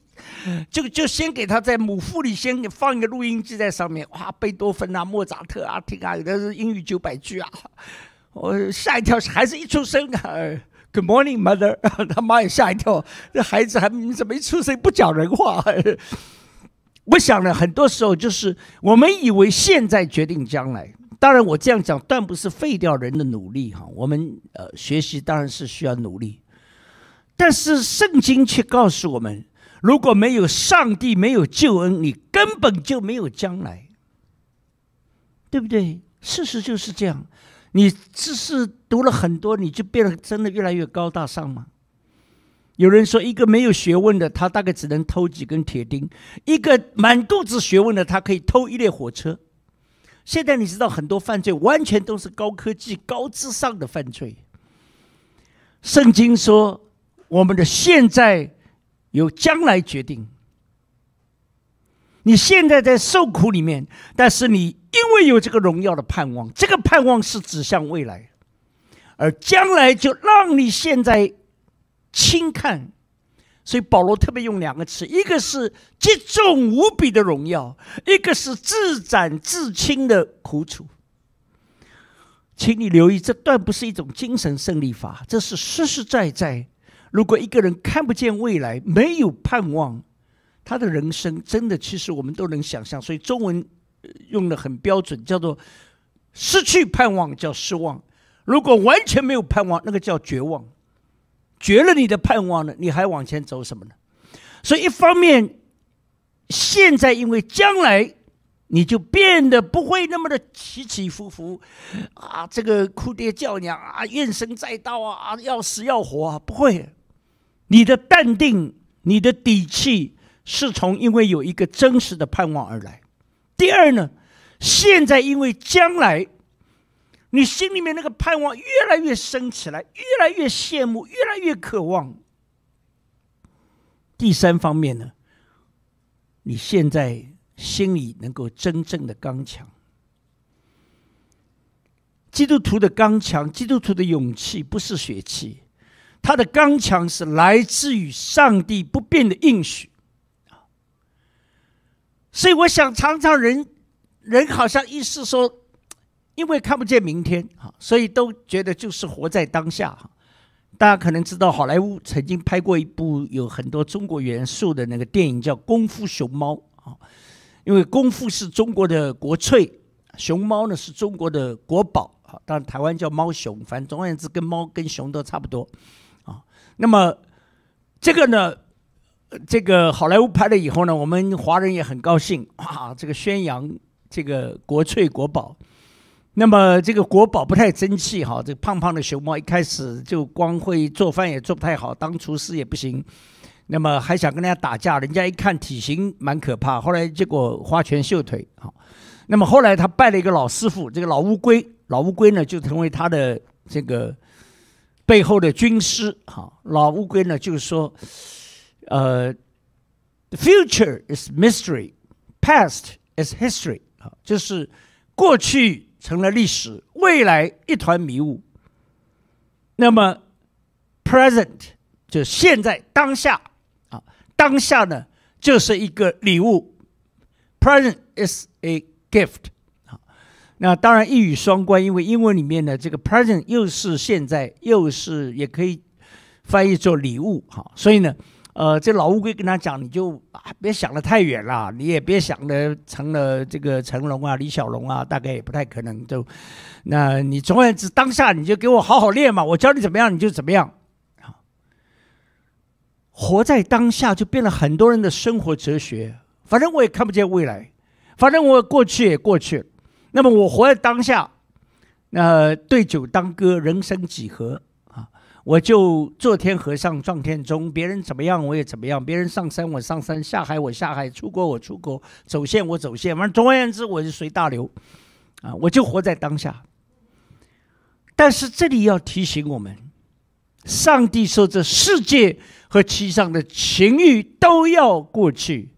就就先给他在母腹里先给放一个录音机在上面，哇，贝多芬啊，莫扎特啊，听啊！有的是英语九百句啊，我吓一跳，孩子一出生啊，Good morning, mother，[laughs] 他妈也吓一跳，这孩子还怎么一出生不讲人话？[laughs] 我想呢，很多时候就是我们以为现在决定将来。当然，我这样讲，断不是废掉人的努力哈。我们呃学习当然是需要努力，但是圣经却告诉我们，如果没有上帝，没有救恩，你根本就没有将来，对不对？事实就是这样。你只是读了很多，你就变得真的越来越高大上吗？有人说，一个没有学问的，他大概只能偷几根铁钉；一个满肚子学问的，他可以偷一列火车。现在你知道很多犯罪完全都是高科技、高智商的犯罪。圣经说，我们的现在由将来决定。你现在在受苦里面，但是你因为有这个荣耀的盼望，这个盼望是指向未来，而将来就让你现在轻看。所以保罗特别用两个词，一个是极重无比的荣耀，一个是自斩自清的苦楚。请你留意，这段不是一种精神胜利法，这是实实在在。如果一个人看不见未来，没有盼望，他的人生真的，其实我们都能想象。所以中文用的很标准，叫做失去盼望叫失望，如果完全没有盼望，那个叫绝望。绝了你的盼望了，你还往前走什么呢？所以一方面，现在因为将来，你就变得不会那么的起起伏伏啊，这个哭爹叫娘啊，怨声载道啊，啊，要死要活啊，不会。你的淡定，你的底气，是从因为有一个真实的盼望而来。第二呢，现在因为将来。你心里面那个盼望越来越升起来，越来越羡慕，越来越渴望。第三方面呢，你现在心里能够真正的刚强。基督徒的刚强，基督徒的勇气不是血气，他的刚强是来自于上帝不变的应许所以我想，常常人，人好像意思说。因为看不见明天，哈，所以都觉得就是活在当下，哈。大家可能知道，好莱坞曾经拍过一部有很多中国元素的那个电影，叫《功夫熊猫》，啊，因为功夫是中国的国粹，熊猫呢是中国的国宝，啊。当然台湾叫猫熊，反正总而言之，跟猫跟熊都差不多，啊。那么这个呢，这个好莱坞拍了以后呢，我们华人也很高兴，啊，这个宣扬这个国粹国宝。那么这个国宝不太争气哈，这胖胖的熊猫一开始就光会做饭也做不太好，当厨师也不行。那么还想跟人家打架，人家一看体型蛮可怕，后来结果花拳绣腿哈。那么后来他拜了一个老师傅，这个老乌龟，老乌龟呢就成为他的这个背后的军师哈。老乌龟呢就是说，呃，the future is mystery, past is history 啊，就是过去。成了历史，未来一团迷雾。那么，present 就现在当下啊，当下呢就是一个礼物，present is a gift 啊。那当然一语双关，因为英文里面的这个 present 又是现在，又是也可以翻译做礼物哈。所以呢。呃，这老乌龟跟他讲，你就别想的太远了，你也别想的成了这个成龙啊、李小龙啊，大概也不太可能。就，那你总而言之，当下你就给我好好练嘛，我教你怎么样，你就怎么样。活在当下就变了很多人的生活哲学。反正我也看不见未来，反正我过去也过去。那么我活在当下，那对酒当歌，人生几何。我就做天和尚撞天钟，别人怎么样我也怎么样，别人上山我上山，下海我下海，出国我出国，走线我走线，反正总而言之我就随大流，啊，我就活在当下。但是这里要提醒我们，上帝说这世界和其上的情欲都要过去，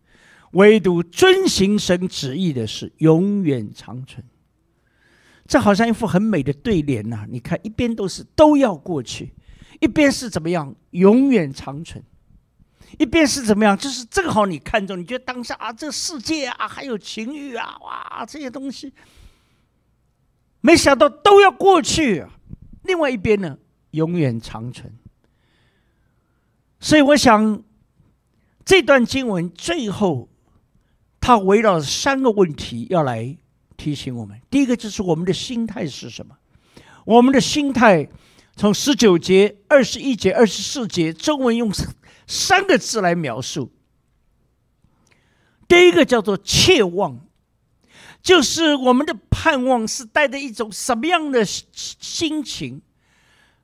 唯独遵行神旨意的是永远长存。这好像一副很美的对联呐，你看一边都是都要过去。一边是怎么样永远长存，一边是怎么样，就是正好你看中，你觉得当下啊，这世界啊，还有情欲啊，哇，这些东西，没想到都要过去。另外一边呢，永远长存。所以我想，这段经文最后，它围绕三个问题要来提醒我们：第一个就是我们的心态是什么？我们的心态。从十九节、二十一节、二十四节，中文用三个字来描述。第一个叫做“切望”，就是我们的盼望是带着一种什么样的心情？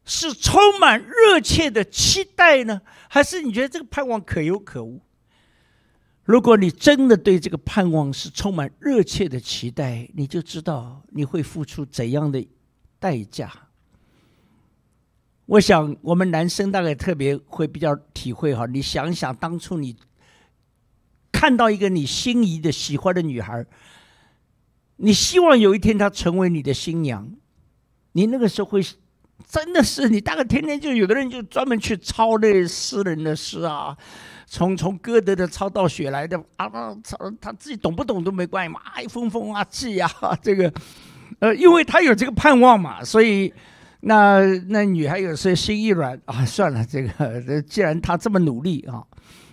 是充满热切的期待呢，还是你觉得这个盼望可有可无？如果你真的对这个盼望是充满热切的期待，你就知道你会付出怎样的代价。我想，我们男生大概特别会比较体会哈。你想想，当初你看到一个你心仪的、喜欢的女孩，你希望有一天她成为你的新娘，你那个时候会真的是你大概天天就有的人就专门去抄那诗人的诗啊，从从歌德的抄到雪莱的啊，抄他自己懂不懂都没关系嘛，一封封啊寄呀，这个呃，因为他有这个盼望嘛，所以。那那女孩有时候心一软啊，算了，这个既然她这么努力啊，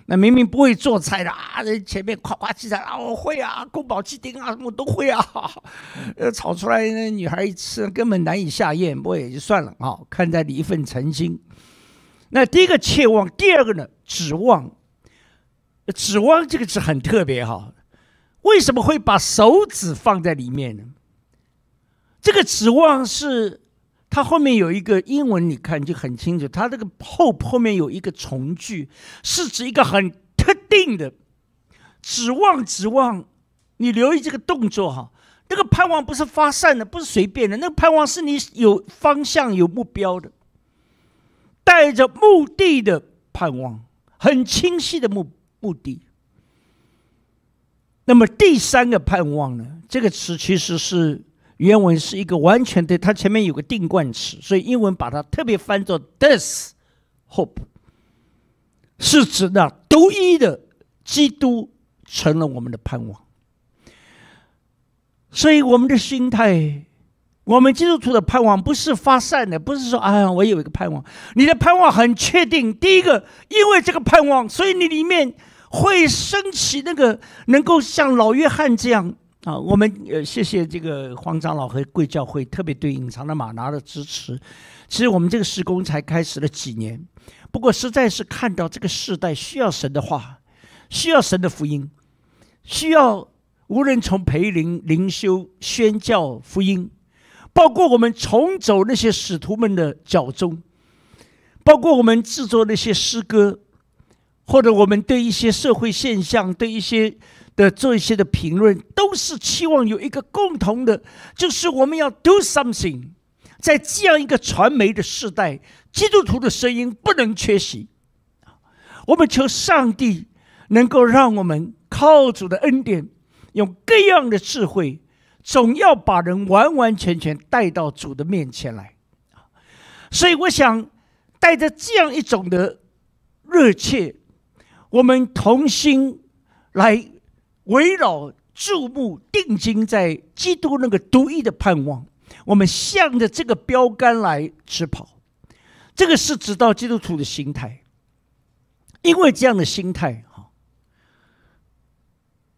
那明明不会做菜的啊，人前面夸夸其谈啊，我会啊，宫保鸡丁啊什么都会啊，[laughs] 呃，炒出来那女孩一吃根本难以下咽，不过也就算了啊，看在你一份诚心。那第一个切望，第二个呢指望，指望这个字很特别哈，为什么会把手指放在里面呢？这个指望是。它后面有一个英文，你看就很清楚。它这个后后面有一个从句，是指一个很特定的指望。指望你留意这个动作哈，那个盼望不是发散的，不是随便的，那个盼望是你有方向、有目标的，带着目的的盼望，很清晰的目目的。那么第三个盼望呢？这个词其实是。原文是一个完全的，它前面有个定冠词，所以英文把它特别翻作 this hope，是指那独一的基督成了我们的盼望，所以我们的心态，我们基督徒的盼望不是发散的，不是说啊我有一个盼望，你的盼望很确定。第一个，因为这个盼望，所以你里面会升起那个能够像老约翰这样。啊，我们呃，谢谢这个黄长老和贵教会特别对隐藏的玛拿的支持。其实我们这个施工才开始了几年，不过实在是看到这个时代需要神的话，需要神的福音，需要无论从培灵灵修、宣教福音，包括我们重走那些使徒们的脚踪，包括我们制作那些诗歌，或者我们对一些社会现象、对一些。的这些的评论，都是期望有一个共同的，就是我们要 do something，在这样一个传媒的时代，基督徒的声音不能缺席我们求上帝能够让我们靠主的恩典，用各样的智慧，总要把人完完全全带到主的面前来所以我想带着这样一种的热切，我们同心来。围绕注目定睛在基督那个独一的盼望，我们向着这个标杆来直跑，这个是指到基督徒的心态。因为这样的心态哈，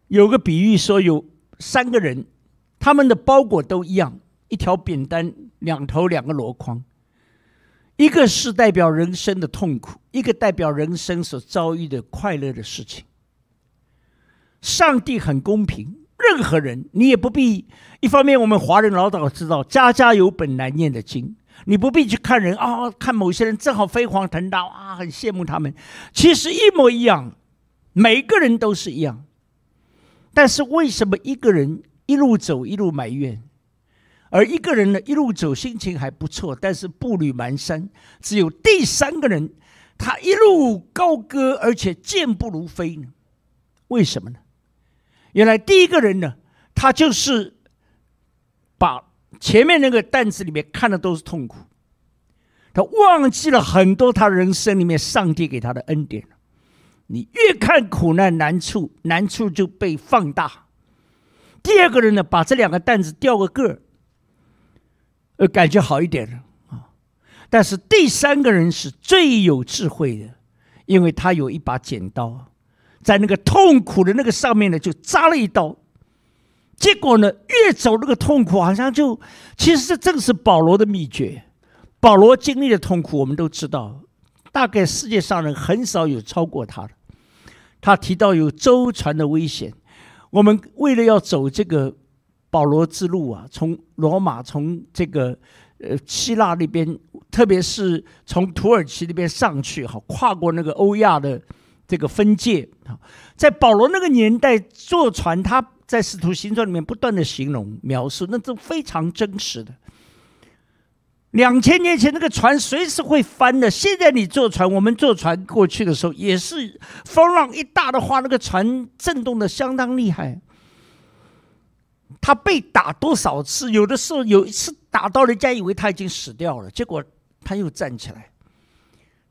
有个比喻说，有三个人，他们的包裹都一样，一条扁担两头两个箩筐，一个是代表人生的痛苦，一个代表人生所遭遇的快乐的事情。上帝很公平，任何人你也不必。一方面，我们华人老早知道“家家有本难念的经”，你不必去看人啊，看某些人正好飞黄腾达啊，很羡慕他们。其实一模一样，每个人都是一样。但是为什么一个人一路走一路埋怨，而一个人呢一路走心情还不错，但是步履蹒跚；只有第三个人，他一路高歌，而且健步如飞呢？为什么呢？原来第一个人呢，他就是把前面那个担子里面看的都是痛苦，他忘记了很多他人生里面上帝给他的恩典你越看苦难难处，难处就被放大。第二个人呢，把这两个担子调个个儿，呃，感觉好一点了啊。但是第三个人是最有智慧的，因为他有一把剪刀。在那个痛苦的那个上面呢，就扎了一刀，结果呢，越走那个痛苦好像就，其实这正是保罗的秘诀。保罗经历的痛苦，我们都知道，大概世界上人很少有超过他的。他提到有舟船的危险，我们为了要走这个保罗之路啊，从罗马从这个呃希腊那边，特别是从土耳其那边上去哈，跨过那个欧亚的。这个分界啊，在保罗那个年代坐船，他在《使徒行传》里面不断的形容描述，那都非常真实的。两千年前那个船随时会翻的，现在你坐船，我们坐船过去的时候也是风浪一大的话，那个船震动的相当厉害。他被打多少次？有的时候有一次打到人家以为他已经死掉了，结果他又站起来。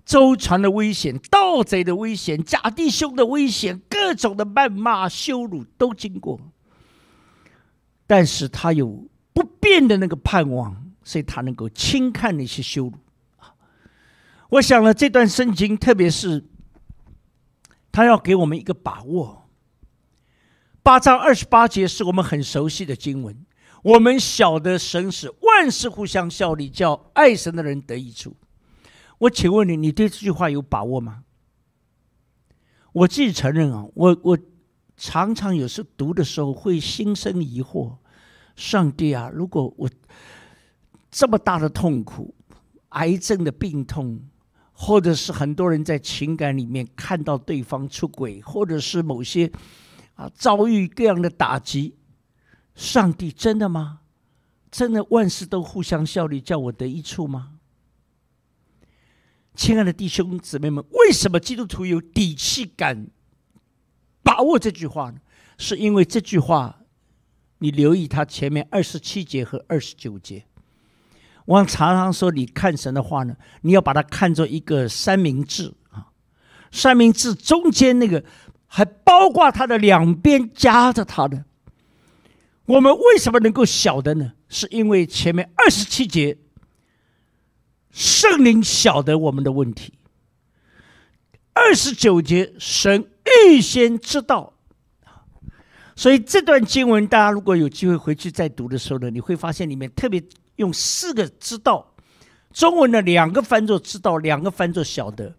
舟船的危险，盗贼的危险，假弟兄的危险，各种的谩骂羞辱都经过，但是他有不变的那个盼望，所以他能够轻看那些羞辱我想了这段圣经，特别是他要给我们一个把握。八章二十八节是我们很熟悉的经文，我们晓得神是万事互相效力，叫爱神的人得益处。我请问你，你对这句话有把握吗？我自己承认啊，我我常常有时读的时候会心生疑惑：上帝啊，如果我这么大的痛苦、癌症的病痛，或者是很多人在情感里面看到对方出轨，或者是某些啊遭遇各样的打击，上帝真的吗？真的万事都互相效力，叫我得益处吗？亲爱的弟兄姊妹们，为什么基督徒有底气敢把握这句话呢？是因为这句话，你留意它前面二十七节和二十九节。我常常说，你看神的话呢，你要把它看作一个三明治啊，三明治中间那个还包括它的两边夹着它的。我们为什么能够晓得呢？是因为前面二十七节。圣灵晓得我们的问题。二十九节，神预先知道所以这段经文，大家如果有机会回去再读的时候呢，你会发现里面特别用四个“知道”，中文的两个翻作“知道”，两个翻作“晓得”，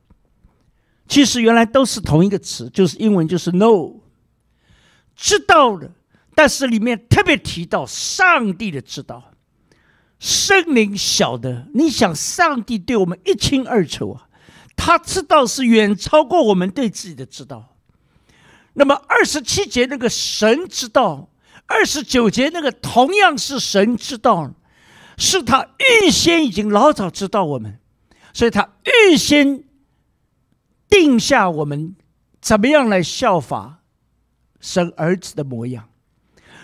其实原来都是同一个词，就是英文就是 “know”，知道的。但是里面特别提到上帝的知道。圣灵晓得，你想上帝对我们一清二楚啊，他知道是远超过我们对自己的知道。那么二十七节那个神知道，二十九节那个同样是神知道，是他预先已经老早知道我们，所以他预先定下我们怎么样来效法神儿子的模样。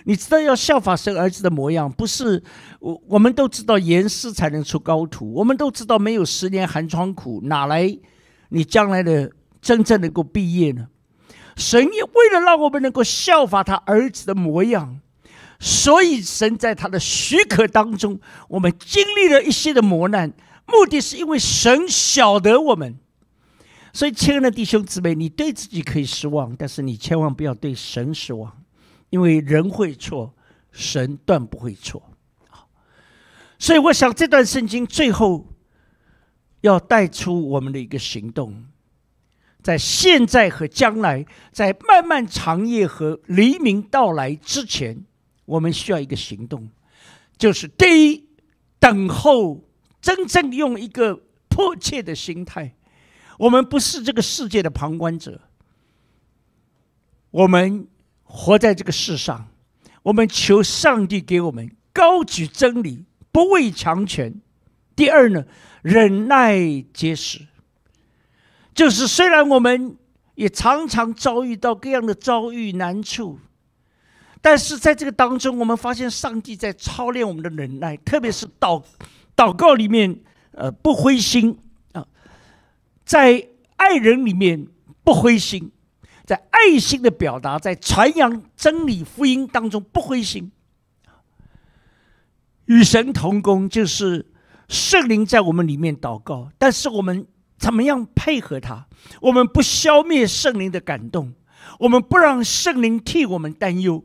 你知道要效法生儿子的模样，不是我我们都知道严师才能出高徒，我们都知道没有十年寒窗苦，哪来你将来的真正能够毕业呢？神也为了让我们能够效法他儿子的模样，所以神在他的许可当中，我们经历了一些的磨难，目的是因为神晓得我们。所以亲爱的弟兄姊妹，你对自己可以失望，但是你千万不要对神失望。因为人会错，神断不会错。所以我想这段圣经最后要带出我们的一个行动，在现在和将来，在漫漫长夜和黎明到来之前，我们需要一个行动，就是第一，等候，真正用一个迫切的心态，我们不是这个世界的旁观者，我们。活在这个世上，我们求上帝给我们高举真理，不畏强权。第二呢，忍耐结实。就是虽然我们也常常遭遇到各样的遭遇难处，但是在这个当中，我们发现上帝在操练我们的忍耐，特别是祷祷告里面，呃，不灰心啊，在爱人里面不灰心。在爱心的表达，在传扬真理福音当中不灰心，与神同工就是圣灵在我们里面祷告，但是我们怎么样配合他？我们不消灭圣灵的感动，我们不让圣灵替我们担忧。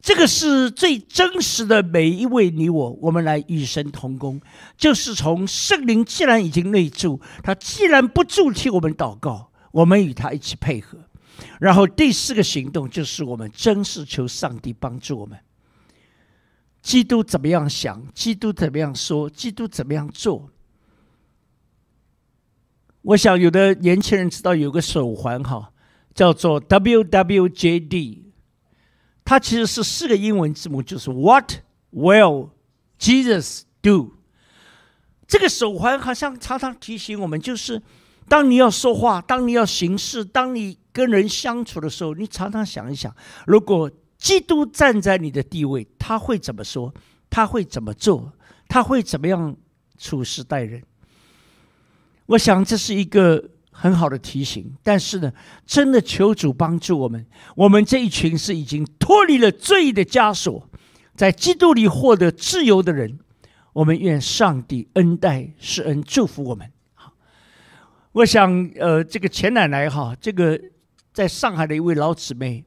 这个是最真实的每一位你我，我们来与神同工，就是从圣灵既然已经内住，他既然不住替我们祷告，我们与他一起配合。然后第四个行动就是我们真实求上帝帮助我们。基督怎么样想？基督怎么样说？基督怎么样做？我想有的年轻人知道有个手环哈，叫做 W W J D，它其实是四个英文字母，就是 What will Jesus do？这个手环好像常常提醒我们，就是当你要说话，当你要行事，当你。跟人相处的时候，你常常想一想，如果基督站在你的地位，他会怎么说？他会怎么做？他会怎么样处事待人？我想这是一个很好的提醒。但是呢，真的求主帮助我们。我们这一群是已经脱离了罪的枷锁，在基督里获得自由的人。我们愿上帝恩待、施恩、祝福我们。我想，呃，这个钱奶奶哈，这个。在上海的一位老姊妹，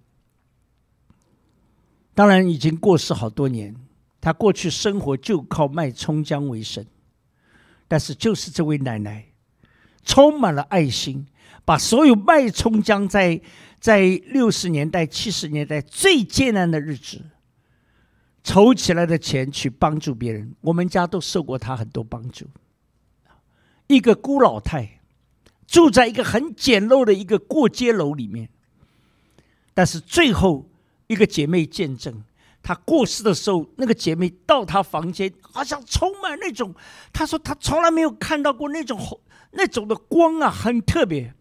当然已经过世好多年。她过去生活就靠卖葱姜为生，但是就是这位奶奶，充满了爱心，把所有卖葱姜在在六十年代、七十年代最艰难的日子，筹起来的钱去帮助别人。我们家都受过她很多帮助。一个孤老太。住在一个很简陋的一个过街楼里面，但是最后一个姐妹见证，她过世的时候，那个姐妹到她房间，好像充满那种，她说她从来没有看到过那种红那种的光啊，很特别。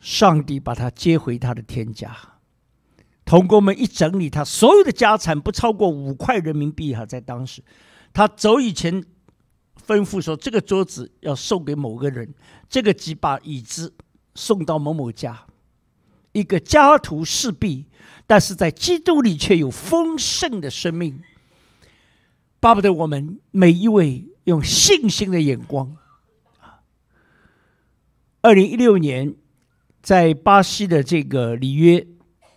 上帝把她接回她的天家，同工们一整理，她所有的家产不超过五块人民币哈，在当时，她走以前。吩咐说：“这个桌子要送给某个人，这个几把椅子送到某某家。一个家徒四壁，但是在基督里却有丰盛的生命。巴不得我们每一位用信心的眼光。”二零一六年，在巴西的这个里约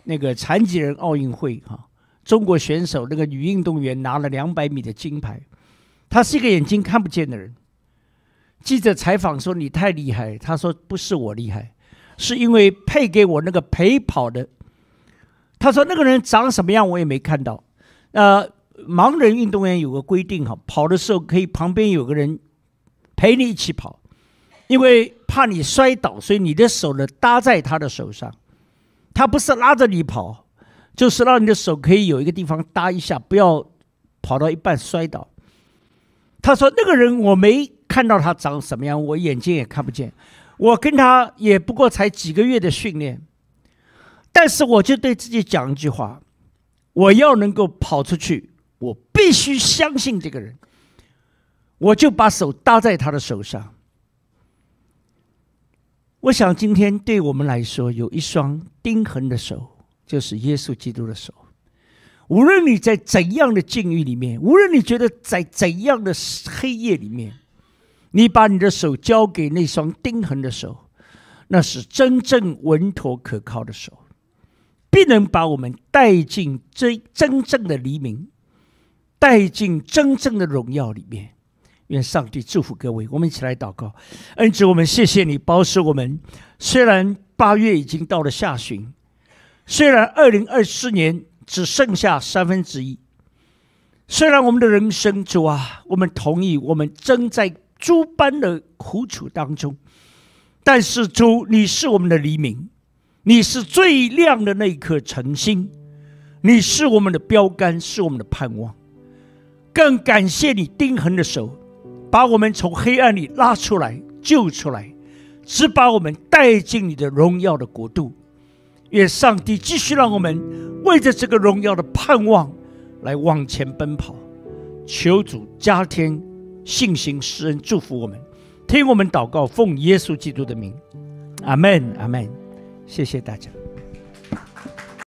那个残疾人奥运会，哈，中国选手那个女运动员拿了两百米的金牌。他是一个眼睛看不见的人。记者采访说：“你太厉害。”他说：“不是我厉害，是因为配给我那个陪跑的。”他说：“那个人长什么样，我也没看到。”呃，盲人运动员有个规定哈，跑的时候可以旁边有个人陪你一起跑，因为怕你摔倒，所以你的手呢搭在他的手上。他不是拉着你跑，就是让你的手可以有一个地方搭一下，不要跑到一半摔倒。他说：“那个人我没看到他长什么样，我眼睛也看不见。我跟他也不过才几个月的训练，但是我就对自己讲一句话：我要能够跑出去，我必须相信这个人。我就把手搭在他的手上。我想今天对我们来说，有一双钉痕的手，就是耶稣基督的手。”无论你在怎样的境遇里面，无论你觉得在怎样的黑夜里面，你把你的手交给那双钉痕的手，那是真正稳妥可靠的手，必能把我们带进真真正的黎明，带进真正的荣耀里面。愿上帝祝福各位，我们一起来祷告，恩主我们谢谢你，保守我们。虽然八月已经到了下旬，虽然二零二四年。只剩下三分之一。虽然我们的人生，主啊，我们同意，我们正在诸般的苦楚当中，但是主，你是我们的黎明，你是最亮的那颗晨星，你是我们的标杆，是我们的盼望。更感谢你钉痕的手，把我们从黑暗里拉出来，救出来，只把我们带进你的荣耀的国度。愿上帝继续让我们为着这个荣耀的盼望来往前奔跑，求主加添信心、施恩祝福我们，听我们祷告，奉耶稣基督的名，阿门，阿门。谢谢大家。